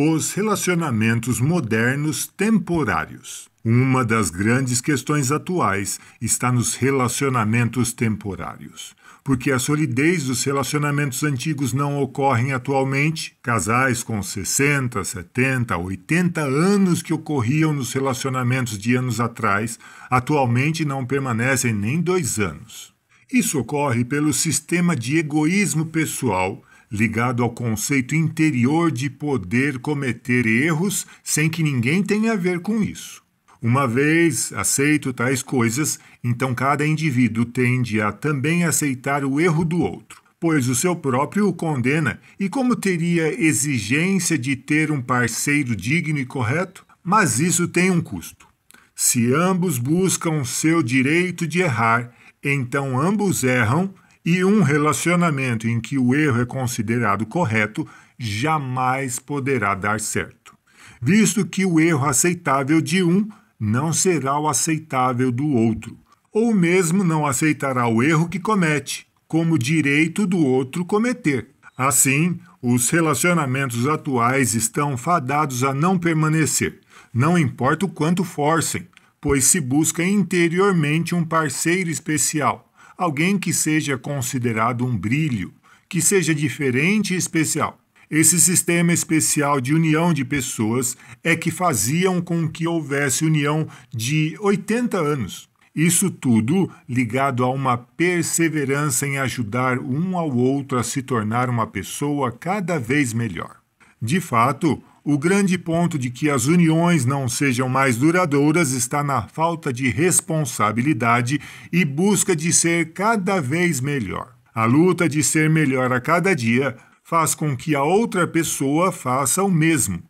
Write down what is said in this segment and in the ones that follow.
os relacionamentos modernos temporários. Uma das grandes questões atuais está nos relacionamentos temporários. Porque a solidez dos relacionamentos antigos não ocorre atualmente. Casais com 60, 70, 80 anos que ocorriam nos relacionamentos de anos atrás, atualmente não permanecem nem dois anos. Isso ocorre pelo sistema de egoísmo pessoal ligado ao conceito interior de poder cometer erros sem que ninguém tenha a ver com isso. Uma vez aceito tais coisas, então cada indivíduo tende a também aceitar o erro do outro, pois o seu próprio o condena, e como teria exigência de ter um parceiro digno e correto? Mas isso tem um custo. Se ambos buscam seu direito de errar, então ambos erram e um relacionamento em que o erro é considerado correto jamais poderá dar certo, visto que o erro aceitável de um não será o aceitável do outro, ou mesmo não aceitará o erro que comete, como direito do outro cometer. Assim, os relacionamentos atuais estão fadados a não permanecer, não importa o quanto forcem, pois se busca interiormente um parceiro especial, alguém que seja considerado um brilho, que seja diferente e especial. Esse sistema especial de união de pessoas é que faziam com que houvesse união de 80 anos. Isso tudo ligado a uma perseverança em ajudar um ao outro a se tornar uma pessoa cada vez melhor. De fato, o grande ponto de que as uniões não sejam mais duradouras está na falta de responsabilidade e busca de ser cada vez melhor. A luta de ser melhor a cada dia faz com que a outra pessoa faça o mesmo,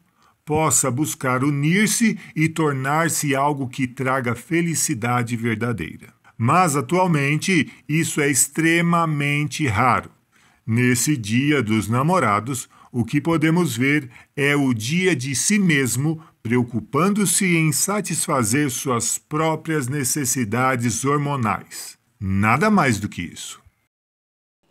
possa buscar unir-se e tornar-se algo que traga felicidade verdadeira. Mas atualmente isso é extremamente raro. Nesse dia dos namorados, o que podemos ver é o dia de si mesmo preocupando-se em satisfazer suas próprias necessidades hormonais. Nada mais do que isso.